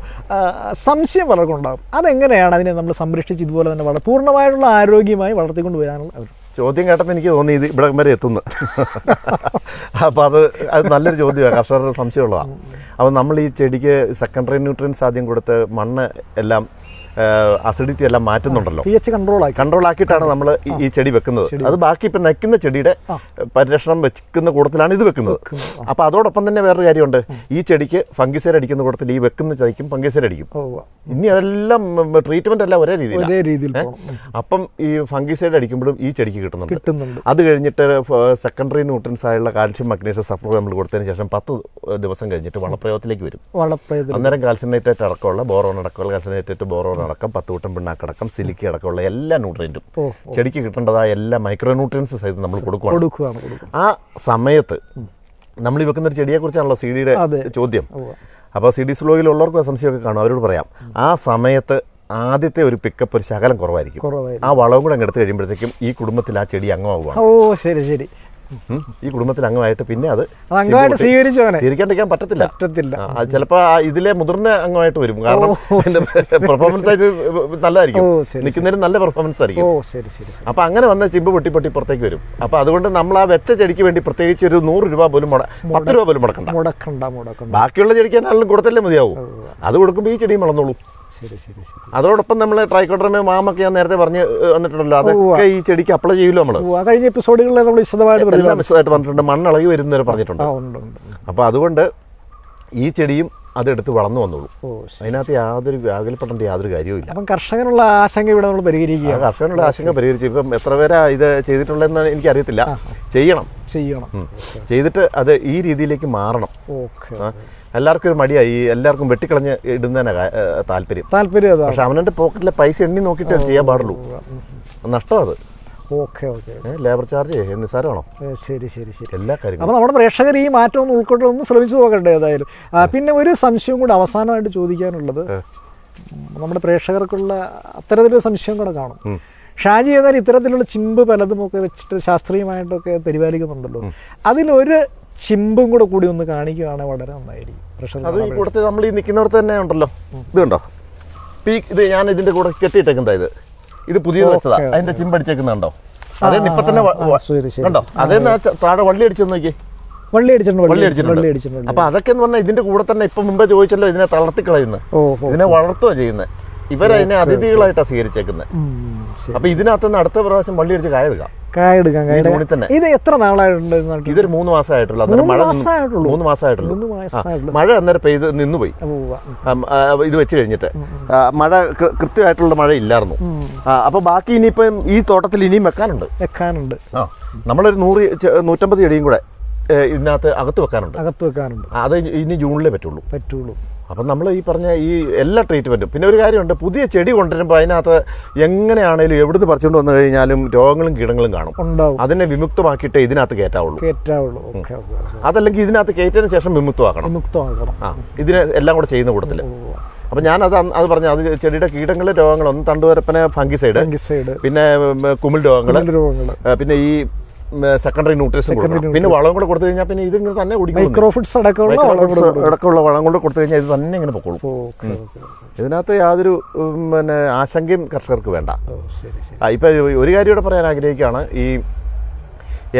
സംശയം പലർക്കുണ്ടാകും ഉണ്ടാകും അതെങ്ങനെയാണ് അതിനെ നമ്മൾ സംരക്ഷിച്ച് ഇതുപോലെ തന്നെ വളർ പൂർണ്ണമായിട്ടുള്ള ആരോഗ്യമായി വളർത്തിക്കൊണ്ട് വരാനുള്ള ഒരു ചോദ്യം കേട്ടപ്പോൾ എനിക്ക് തോന്നി ഇത് ഇവിടെ വരെ എത്തുന്നു അപ്പോൾ അത് അത് നല്ലൊരു ചോദ്യമാണ് കർഷകരുടെ സംശയമുള്ളതാണ് അപ്പോൾ നമ്മൾ ഈ ചെടിക്ക് സെക്കൻഡറി ന്യൂട്രിയൻസ് ആദ്യം കൊടുത്ത് മണ്ണ് എല്ലാം അസിഡിറ്റി എല്ലാം മാറ്റുന്നുണ്ടല്ലോ പി എച്ച് കൺട്രോൾ ആക്കി കൺട്രോൾ ആക്കിയിട്ടാണ് നമ്മൾ ഈ ചെടി വെക്കുന്നത് അത് ബാക്കി ഇപ്പം നയിക്കുന്ന ചെടിയുടെ പരിരക്ഷണം വെക്കുന്ന കൂടത്തിലാണ് ഇത് വെക്കുന്നത് അപ്പോൾ അതോടൊപ്പം തന്നെ വേറൊരു കാര്യമുണ്ട് ഈ ചെടിക്ക് ഫംഗിസൈഡ് അടിക്കുന്ന കൂടത്തിൽ ഈ വെക്കുന്ന ചെടിക്കും ഫംഗിസൈഡ് അടിക്കും ഇനി അതെല്ലാം ട്രീറ്റ്മെന്റ് എല്ലാം ഒരേ രീതിയിൽ ഒരേ രീതിയിൽ അപ്പം ഈ ഫംഗിസൈഡ് അടിക്കുമ്പോഴും ഈ ചെടിക്ക് കിട്ടുന്നുണ്ട് കിട്ടുന്നുണ്ട് അത് കഴിഞ്ഞിട്ട് സെക്കൻഡറി ന്യൂട്രൻസ് ആയുള്ള കാൽഷ്യം മഗ്നീഷ്യം സപ്ലൈ നമ്മൾ കൊടുത്തതിന് ശേഷം പത്ത് ദിവസം കഴിഞ്ഞിട്ട് വളപ്രയോഗത്തിലേക്ക് വരും വളപ്രയോഗം അന്നേരം കാൽസിനേറ്റേറ്റ് അടക്കമുള്ള ബോറോൺ അടക്കമുള്ള കാൽസിനേറ്റേറ്റ് ബോറോൺ അടക്കം പത്ത് കൂട്ടം പിണ്ണാക്കടക്കം സിലിക്കി അടക്കമുള്ള എല്ലാ ന്യൂട്രിയൻറ്റും ചെടിക്ക് കിട്ടേണ്ടതായ എല്ലാ മൈക്രോ ന്യൂട്രിയൻസ് സഹിതം നമ്മൾ കൊടുക്കുകയാണ് ആ സമയത്ത് നമ്മൾ ഈ വെക്കുന്ന ഒരു ചെടിയെക്കുറിച്ചാണല്ലോ സി ഡിയുടെ ചോദ്യം അപ്പോൾ സി ഡി സ്ലോയിലുള്ളവർക്ക് സംശയമൊക്കെ കാണും അവരോട് പറയാം ആ സമയത്ത് ആദ്യത്തെ ഒരു പിക്കപ്പ് ഒരു ശകലം കുറവായിരിക്കും ആ വളവും കൂടെ അങ്ങ് എടുത്ത് കഴിയുമ്പോഴത്തേക്കും ഈ കുടുംബത്തിൽ ആ ചെടി അംഗമാവുക ഓ ശരി ശരി ഈ കുടുംബത്തിൽ അംഗമായിട്ട് പിന്നെ അത് അംഗമായിട്ട് സ്വീകരിച്ചു സ്വീകരിക്കാണ്ടിരിക്കാൻ പറ്റത്തില്ല പറ്റത്തില്ല ചിലപ്പോ ഇതിലെ മുതിർന്ന അംഗമായിട്ട് വരും കാരണം പെർഫോമൻസ് ആയിട്ട് നല്ലതായിരിക്കും നിൽക്കുന്നതിന് നല്ല പെർഫോമൻസ് ആയിരിക്കും ഓ ശരി ശരി അപ്പോൾ അങ്ങനെ വന്ന ചിമ്പ് പൊട്ടി പൊട്ടി പുറത്തേക്ക് വരും അപ്പോൾ അതുകൊണ്ട് നമ്മൾ ആ വെച്ച ചെടിക്ക് വേണ്ടി പ്രത്യേകിച്ച് ഒരു നൂറ് രൂപ പോലും പത്ത് രൂപ പോലും മുടക്കണ്ട മുടക്കണ്ട മുടക്കണ്ട ബാക്കിയുള്ള ചെടിക്ക് എന്നാലും കൊടുത്തല്ലേ മതിയാവും അത് കൊടുക്കുമ്പോൾ ഈ ചെടിയും വളർന്നോളൂ അതോടൊപ്പം നമ്മൾ ട്രൈക്കോട്ടറമേ മാമൊക്കെ ഞാൻ നേരത്തെ പറഞ്ഞു വന്നിട്ടുണ്ടല്ലോ അതൊക്കെ ഈ ചെടിക്ക് അപ്ലൈ ചെയ്യുമല്ലോ നമ്മൾ കഴിഞ്ഞ എപ്പിസോഡുകളിൽ നമ്മൾ വിശദമായിട്ട് വിശദമായിട്ട് പറഞ്ഞിട്ടുണ്ട് മണ്ണിളകി വരുന്നവരെ പറഞ്ഞിട്ടുണ്ട് അപ്പോൾ അതുകൊണ്ട് ഈ ചെടിയും അതെടുത്ത് വളർന്നു വന്നോളൂ അതിനകത്ത് യാതൊരു വ്യാകുലപ്പെടേണ്ട യാതൊരു കാര്യവുമില്ല അപ്പം കർഷകനുള്ള ആശങ്ക ഇവിടെ നമ്മൾ പരിഹരിക്കുക കർഷകനുള്ള ആശങ്ക പരിഹരിച്ചു ഇപ്പം എത്ര പേരാ ഇത് ചെയ്തിട്ടുള്ളതെന്ന് എനിക്കറിയത്തില്ല ചെയ്യണം ചെയ്യണം ചെയ്തിട്ട് അത് ഈ രീതിയിലേക്ക് മാറണം എല്ലാവർക്കും ഒരു മടിയായി എല്ലാവർക്കും വെട്ടിക്കളഞ്ഞ് ഇടുന്നതിനെ താല്പര്യം താല്പര്യം പക്ഷെ അവനെ പോക്കറ്റിലെ പൈസ എണ്ണി നോക്കിയിട്ട് ചെയ്യാൻ പാടുള്ളൂ നഷ്ടം അത് ഓക്കെ ലേബർ ചാർജ് നിസ്സാരമാണോ ശരി ശരി ശരി എല്ലാ കാര്യവും അപ്പോൾ നമ്മുടെ പ്രേക്ഷകർ ഈ മാറ്റം ഒന്ന് ഉൾക്കൊണ്ട് ഒന്ന് ശ്രമിച്ചു നോക്കട്ടെ ഏതായാലും പിന്നെ ഒരു സംശയം കൂടി അവസാനമായിട്ട് ചോദിക്കാനുള്ളത് നമ്മുടെ പ്രേക്ഷകർക്കുള്ള അത്തരത്തിലൊരു സംശയം കൂടെ കാണും ഷാജി ഏതായാലും ഇത്തരത്തിലുള്ള ചിമ്പ് പലതുമൊക്കെ വെച്ചിട്ട് ശാസ്ത്രീയമായിട്ടൊക്കെ പരിപാലിക്കുന്നുണ്ടല്ലോ അതിലൊരു ചിമ്പും കൂടെ കൂടി ഒന്ന് കാണിക്കുകയാണെങ്കിൽ വളരെ നന്നായിരിക്കും നമ്മൾ ഈ നിൽക്കുന്നവർക്ക് തന്നെ ഉണ്ടല്ലോ ഇത് കണ്ടോ പീക്ക് ഇത് ഞാൻ ഇതിന്റെ കൂടെ കെട്ടിയിട്ടേക്കുന്നതാ ഇത് ഇത് പുതിയ വെച്ചതാ അതിന്റെ ചിമ്പടിച്ചേക്കുന്നുണ്ടോ അതേ ഇപ്പൊ തന്നെ കണ്ടോ അതേ താഴെ വള്ളി അടിച്ചു നോക്കി വള്ളി അടിച്ചിട്ടുണ്ട് വള്ളി അടിച്ചിട്ടുണ്ട് അപ്പൊ അതൊക്കെ എന്ന് പറഞ്ഞാൽ ഇതിന്റെ കൂടെ തന്നെ ഇപ്പൊ മുമ്പേ ചോദിച്ചല്ലോ ഇതിനെ തളർത്തി കളയുന്നത് ഇതിനെ വളർത്തുക ചെയ്യുന്നത് ഇവരതിനെ അതിഥികളായിട്ടാ സ്വീകരിച്ചേക്കുന്നത് അപ്പൊ ഇതിനകത്ത് നിന്ന് അടുത്ത പ്രാവശ്യം വള്ളി അടിച്ച് കായെടുക്കാം കായെടുക്കാം ഇത് എത്ര നാളായിട്ടുണ്ട് ഇതൊരു മൂന്ന് മാസമായിട്ടുള്ളൂ മൂന്ന് മാസമായിട്ടുള്ളൂ മഴ അന്നേരം പെയ്ത് നിന്നുപോയി ഇത് വെച്ച് കഴിഞ്ഞിട്ട് മഴ കൃത്യമായിട്ടുള്ള മഴ ഇല്ലായിരുന്നു അപ്പൊ ബാക്കി ഇനിയിപ്പം ഈ തോട്ടത്തിൽ ഇനിയും വെക്കാനുണ്ട് വെക്കാനുണ്ട് നമ്മളൊരു നൂറ് നൂറ്റമ്പത് ചെടിയും കൂടെ ഇതിനകത്ത് അകത്ത് വെക്കാനുണ്ട് അകത്ത് വെക്കാനുണ്ട് അത് ഇനി ജൂണിലേ പറ്റുള്ളൂ പറ്റുള്ളൂ അപ്പം നമ്മൾ ഈ പറഞ്ഞ ഈ എല്ലാ ട്രീറ്റ്മെൻറ്റും പിന്നെ ഒരു കാര്യമുണ്ട് പുതിയ ചെടി കൊണ്ടുവരുമ്പോൾ അതിനകത്ത് എങ്ങനെയാണേലും എവിടുന്ന് പറിച്ചുകൊണ്ട് വന്നു കഴിഞ്ഞാലും രോഗങ്ങളും കീടങ്ങളും കാണും അതിനെ വിമുക്തമാക്കിയിട്ട് ഇതിനകത്ത് കയറ്റാവുള്ളൂ കയറ്റാവുള്ളൂ അതല്ലെങ്കിൽ ഇതിനകത്ത് കയറ്റിയതിന് ശേഷം വിമുക്തമാക്കണം വിമുക്തമാക്കണം ആ ഇതിനെ എല്ലാം കൂടെ ചെയ്യുന്ന കൂട്ടത്തിൽ അപ്പം ഞാൻ അത് അത് പറഞ്ഞ അത് ചെടിയുടെ കീടങ്ങൾ രോഗങ്ങളൊന്നും തണ്ടുവരപ്പന ഫംഗിസൈഡ് പിന്നെ കുമിൾ രോഗങ്ങൾ പിന്നെ ഈ സെക്കൻഡറി ന്യൂട്രീഷൻ പിന്നെ വളം കൂടെ കൊടുത്തു കഴിഞ്ഞാൽ പിന്നെ ഇതിങ്ങനെ തന്നെ മൈക്രോഫിറ്റ്സ് അടക്കമുള്ള വളം കൂടെ കൊടുത്തു കഴിഞ്ഞാൽ ഇത് തന്നെ ഇങ്ങനെ പൊക്കോളും ഇതിനകത്ത് യാതൊരു പിന്നെ ആശങ്കയും കർഷകർക്ക് വേണ്ട ഇപ്പം ഒരു കാര്യം കൂടെ പറയാൻ ആഗ്രഹിക്കുകയാണ് ഈ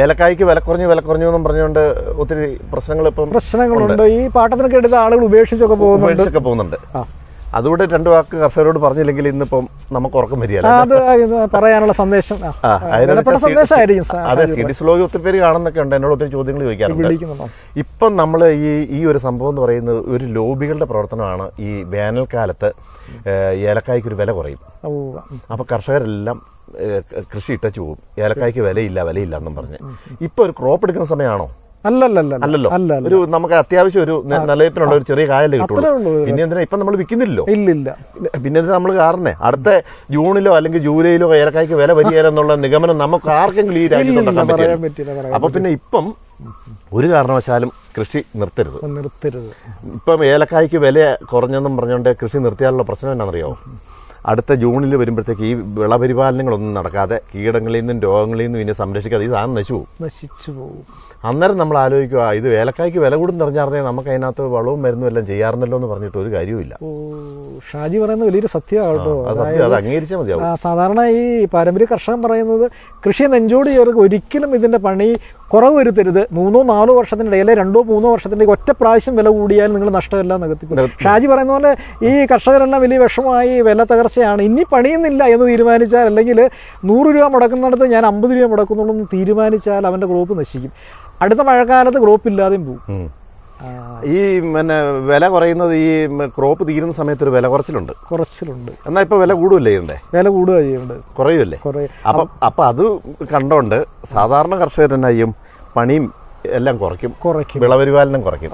ഏലക്കായ്ക്ക് വില കുറഞ്ഞു വില കുറഞ്ഞു എന്നും പറഞ്ഞുകൊണ്ട് ഒത്തിരി പ്രശ്നങ്ങൾ ഇപ്പം പ്രശ്നങ്ങളുണ്ട് ഈ പാട്ടത്തിനൊക്കെ ആളുകൾ ഉപേക്ഷിച്ചൊക്കെ പോകുന്നുണ്ട് ഉപേക്ഷിച്ചൊക്കെ പോകുന്നുണ്ട് അതുകൂടെ രണ്ട് വാക്ക് കർഷകരോട് പറഞ്ഞില്ലെങ്കിൽ ഇന്നിപ്പം നമുക്ക് ഉറക്കം വരികയല്ല പറയാനുള്ള സന്ദേശം സന്ദേശമായിരിക്കും അതെ സി ഡി സ്ലോഗി ഒത്തിരി പേര് കാണുന്നൊക്കെ ഉണ്ട് എന്നോട് ഒത്തിരി ചോദ്യങ്ങൾ ചോദിക്കാറുണ്ട് ഇപ്പം നമ്മൾ ഈ ഈ ഒരു സംഭവം എന്ന് പറയുന്നത് ഒരു ലോബികളുടെ പ്രവർത്തനമാണ് ഈ വേനൽക്കാലത്ത് ഏലക്കായ്ക്ക് ഒരു വില കുറയും അപ്പോൾ കർഷകരെല്ലാം കൃഷി ഇട്ടച്ചു പോകും ഏലക്കായ്ക്ക് വിലയില്ല വിലയില്ല എന്നും പറഞ്ഞ് ഇപ്പൊ ഒരു ക്രോപ്പ് എടുക്കുന്ന സമയമാണോ ഒരു നമുക്ക് അത്യാവശ്യം ഒരു നിലയത്തിനുള്ള ഒരു ചെറിയ കായൽ കിട്ടുള്ളൂ പിന്നെ എന്തിനാ ഇപ്പൊ നമ്മൾ വിൽക്കുന്നില്ലല്ലോ ഇല്ലില്ല പിന്നെ എന്തിനാ നമ്മൾ കാരണേ അടുത്ത ജൂണിലോ അല്ലെങ്കിൽ ജൂലൈയിലോ ഏലക്കായ്ക്ക് വില വരികയെന്നുള്ള നിഗമനം നമുക്ക് ആർക്കെങ്കിലും ഈ രാജ്യത്തുണ്ടാക്കാൻ അപ്പൊ പിന്നെ ഇപ്പം ഒരു കാരണവശാലും കൃഷി നിർത്തരുത് നിർത്തരുത് ഇപ്പം ഏലക്കായ്ക്ക് വില കുറഞ്ഞെന്നും പറഞ്ഞുകൊണ്ട് കൃഷി നിർത്തിയാലുള്ള പ്രശ്നം എന്നാണെന്നറിയോ അടുത്ത ജൂണിൽ വരുമ്പോഴത്തേക്ക് ഈ വിളപരിപാലനങ്ങളൊന്നും നടക്കാതെ കീടങ്ങളിൽ നിന്നും രോഗങ്ങളിൽ നിന്നും ഇതിനെ സംരക്ഷിക്കാതെ ഈ സാധനം നശിച്ചു പോകും നശിച്ചു പോകും അന്നേരം നമ്മൾ ആലോചിക്കുക ഇത് വേലക്കായ്ക്ക് വില കൂടും നിറഞ്ഞാർന്നേ നമുക്ക് അതിനകത്ത് വളവും മരുന്നും എല്ലാം ചെയ്യാറുണ്ടല്ലോ എന്ന് പറഞ്ഞിട്ട് ഒരു കാര്യമില്ല ഷാജി പറയുന്ന വലിയൊരു സത്യമാട്ടോ അത് അംഗീകരിച്ചാൽ മതിയാവും സാധാരണ ഈ പാരമ്പര്യ കർഷകൻ പറയുന്നത് കൃഷി നെഞ്ചോട് ചേർക്ക് ഒരിക്കലും ഇതിന്റെ പണി കുറവ് വരുത്തരുത് മൂന്നോ നാലോ വർഷത്തിൻ്റെ ഇടയിലെ രണ്ടോ മൂന്നോ വർഷത്തിൻ്റെ ഒറ്റ പ്രാവശ്യം വില കൂടിയാലും നിങ്ങൾ നഷ്ടമെല്ലാം നികത്തിക്കും ഷാജി പറയുന്ന പോലെ ഈ കർഷകരെല്ലാം വലിയ വിഷമമായി വില തകർച്ചയാണ് ഇനി പണിയുന്നില്ല എന്ന് തീരുമാനിച്ചാൽ അല്ലെങ്കിൽ നൂറ് രൂപ മുടക്കുന്നിടത്ത് ഞാൻ അമ്പത് രൂപ മുടക്കുന്നുള്ളൂ എന്ന് തീരുമാനിച്ചാൽ അവൻ്റെ ഗ്രൂപ്പ് നശിക്കും അടുത്ത മഴക്കാലത്ത് ക്രോപ്പ് ഇല്ലാതെയും പോകും ഈ പിന്നെ വില കുറയുന്നത് ഈ ക്രോപ്പ് തീരുന്ന സമയത്ത് ഒരു വില കുറച്ചിലുണ്ട് കുറച്ചിലുണ്ട് എന്നാ ഇപ്പൊ വില കൂടുമല്ലേ വില കൂടുക കുറയുമല്ലേ അപ്പൊ അപ്പൊ അത് കണ്ടോണ്ട് സാധാരണ കർഷകർ തന്നെ ചെയ്യും പണിയും എല്ലാം കുറയ്ക്കും കുറയ്ക്കും വിളപരിപാലനം കുറയ്ക്കും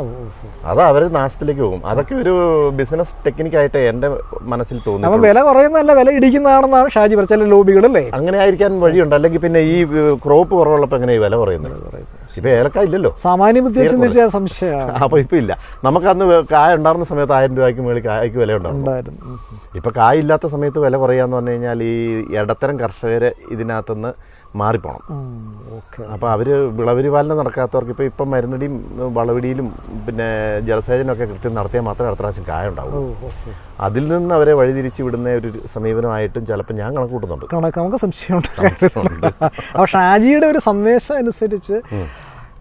അത് അവർ നാശത്തിലേക്ക് പോകും അതൊക്കെ ഒരു ബിസിനസ് ടെക്നിക്കായിട്ട് എന്റെ മനസ്സിൽ തോന്നി വില കുറയുന്നതല്ല വില ഇടിക്കുന്നതാണെന്നാണ് ഷാജി പറഞ്ഞ ലോബികളല്ലേ അങ്ങനെ ആയിരിക്കാൻ വഴിയുണ്ട് അല്ലെങ്കിൽ പിന്നെ ഈ ക്രോപ്പ് കുറവുള്ളപ്പോൾ എങ്ങനെ വില കുറയുന്നത് ഇപ്പൊ ഏലക്ക ഇല്ലല്ലോ സാമാന്യ ബുദ്ധി ചിന്തിച്ച സംശയമാണ് അപ്പൊ ഇപ്പൊ ഇല്ല നമുക്ക് അന്ന് കായ ഉണ്ടായിരുന്ന സമയത്ത് ആയിരം രൂപയ്ക്ക് മേളിൽ കായ്ക്ക് വില ഉണ്ടായിരുന്നു ഇപ്പൊ കായ ഇല്ലാത്ത സമയത്ത് വില കുറയാന്ന് പറഞ്ഞു കഴിഞ്ഞാൽ ഈ ഇടത്തരം കർഷകരെ ഇതിനകത്തുനിന്ന് മാറിപ്പോണം അപ്പോൾ അവര് വിളപരിപാലനം നടക്കാത്തവർക്ക് ഇപ്പൊ ഇപ്പം മരുന്നടിയും വളവിടിയിലും പിന്നെ ജലസേചനമൊക്കെ കൃത്യം നടത്തിയാൽ മാത്രമേ അടുത്ത പ്രാവശ്യം കായ ഉണ്ടാവും അതിൽ നിന്ന് അവരെ വഴിതിരിച്ച് വിടുന്ന ഒരു സമീപനമായിട്ടും ചിലപ്പോൾ ഞാൻ കണക്ക് കൂട്ടുന്നുണ്ട് കണക്ക് നമുക്ക് സംശയമുണ്ട് അപ്പോൾ ഷാജിയുടെ ഒരു സന്ദേശം അനുസരിച്ച്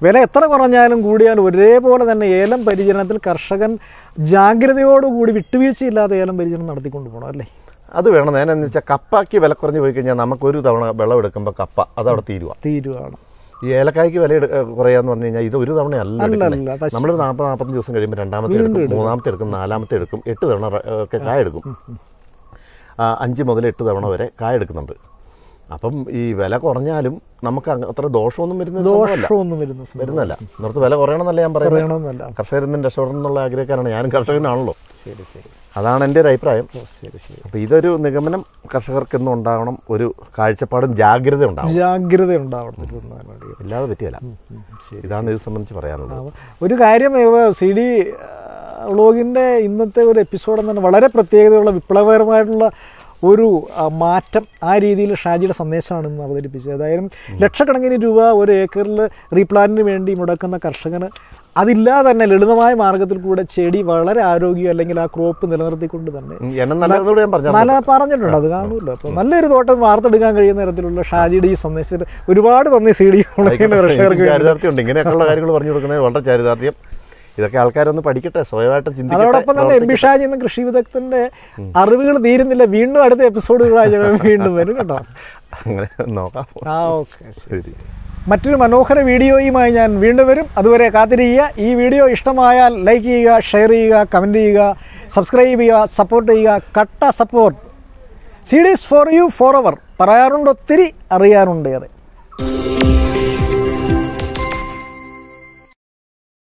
വില എത്ര കുറഞ്ഞാലും കൂടിയാലും ഒരേപോലെ തന്നെ ഏലം പരിചരണത്തിൽ കർഷകൻ ജാഗ്രതയോടുകൂടി വിട്ടുവീഴ്ചയില്ലാതെ ഏലം പരിചരണം നടത്തിക്കൊണ്ട് പോകണം അല്ലേ അത് വേണം എന്ന് വെച്ചാൽ കപ്പയ്ക്ക് വില കുറഞ്ഞ് പോയി കഴിഞ്ഞാൽ നമുക്ക് ഒരു തവണ വിളവെടുക്കുമ്പോൾ കപ്പ അത് അവിടെ തീരുവാണ് തീരുവാണ് ഈ ഏലക്കായ്ക്ക് വില കുറയാന്ന് പറഞ്ഞു കഴിഞ്ഞാൽ ഇത് ഒരു തവണ അല്ല നമ്മൾ നാൽപ്പത് നാൽപ്പത്തഞ്ച് ദിവസം കഴിയുമ്പോൾ രണ്ടാമത്തെ എടുക്കും മൂന്നാമത്തെ എടുക്കും നാലാമത്തെ എടുക്കും എട്ട് തവണ ഒക്കെ കായ എടുക്കും അഞ്ച് മുതൽ എട്ട് തവണ വരെ കായ എടുക്കുന്നുണ്ട് അപ്പം ഈ വില കുറഞ്ഞാലും നമുക്ക് അത്ര ദോഷമൊന്നും വരുന്ന ദോഷമൊന്നും വരുന്ന വരുന്നല്ല നിർത്ത് വില കുറയണമെന്നല്ല ഞാൻ പറയണമെന്നല്ല കർഷകരെന്നും രക്ഷപ്പെടണം എന്നുള്ള ആഗ്രഹക്കാരാണ് ഞാനും കർഷകനാണല്ലോ ശരി ശരി അതാണ് എൻ്റെ ഒരു അഭിപ്രായം ശരി ശരി അപ്പം ഇതൊരു നിഗമനം കർഷകർക്ക് ഇന്നും ഉണ്ടാവണം ഒരു കാഴ്ചപ്പാടും ജാഗ്രത ഉണ്ടാവണം ജാഗ്രത ഉണ്ടാവണം ഇല്ലാതെ പറ്റിയല്ല ഇതാണ് ഇത് സംബന്ധിച്ച് പറയാനുള്ളത് ഒരു കാര്യം സി ഡി വ്ളോഗിൻ്റെ ഇന്നത്തെ ഒരു എപ്പിസോഡ് എന്ന് പറഞ്ഞാൽ വളരെ പ്രത്യേകതയുള്ള വിപ്ലവകരമായിട്ടുള്ള ഒരു മാറ്റം ആ രീതിയിൽ ഷാജിയുടെ സന്ദേശമാണ് ഇന്ന് അവതരിപ്പിച്ചത് അതായത് ലക്ഷക്കണക്കിന് രൂപ ഒരു ഏക്കറിൽ റീപ്ലാന്റിന് വേണ്ടി മുടക്കുന്ന കർഷകന് അതില്ലാതെ തന്നെ ലളിതമായ മാർഗത്തിൽ കൂടെ ചെടി വളരെ ആരോഗ്യം അല്ലെങ്കിൽ ആ ക്രോപ്പ് നിലനിർത്തിക്കൊണ്ട് തന്നെ നല്ല പറഞ്ഞിട്ടുണ്ട് അത് കാണുമല്ലോ അപ്പൊ നല്ലൊരു തോട്ടം വാർത്തെടുക്കാൻ കഴിയുന്ന തരത്തിലുള്ള ഷാജിയുടെ ഈ സന്ദേശത്തിൽ ഒരുപാട് നന്ദി സി ഡി കർഷകർക്ക് ഇങ്ങനെയൊക്കെയുള്ള കാര്യങ്ങൾ പറഞ്ഞു കൊടുക്കുന്നത് വളരെ ചാരിതാർത്ഥ്യം ഇതൊക്കെ ആൾക്കാരൊന്ന് പഠിക്കട്ടെ സ്വയമായിട്ട് ചിന്തിക്കട്ടെ അതോടൊപ്പം തന്നെ എം ബി ഷാജി എന്ന കൃഷി വിദഗ്ധന്റെ അറിവുകൾ തീരുന്നില്ല വീണ്ടും അടുത്ത എപ്പിസോഡുകളായി വീണ്ടും വരും കേട്ടോ അങ്ങനെ നോക്കാം ആ ഓക്കെ ശരി മറ്റൊരു മനോഹര വീഡിയോയുമായി ഞാൻ വീണ്ടും വരും അതുവരെ കാത്തിരിക്കുക ഈ വീഡിയോ ഇഷ്ടമായാൽ ലൈക്ക് ചെയ്യുക ഷെയർ ചെയ്യുക കമൻറ്റ് ചെയ്യുക സബ്സ്ക്രൈബ് ചെയ്യുക സപ്പോർട്ട് ചെയ്യുക കട്ട support CDs for you for അവർ പറയാറുണ്ട് ഒത്തിരി അറിയാനുണ്ട് ഏറെ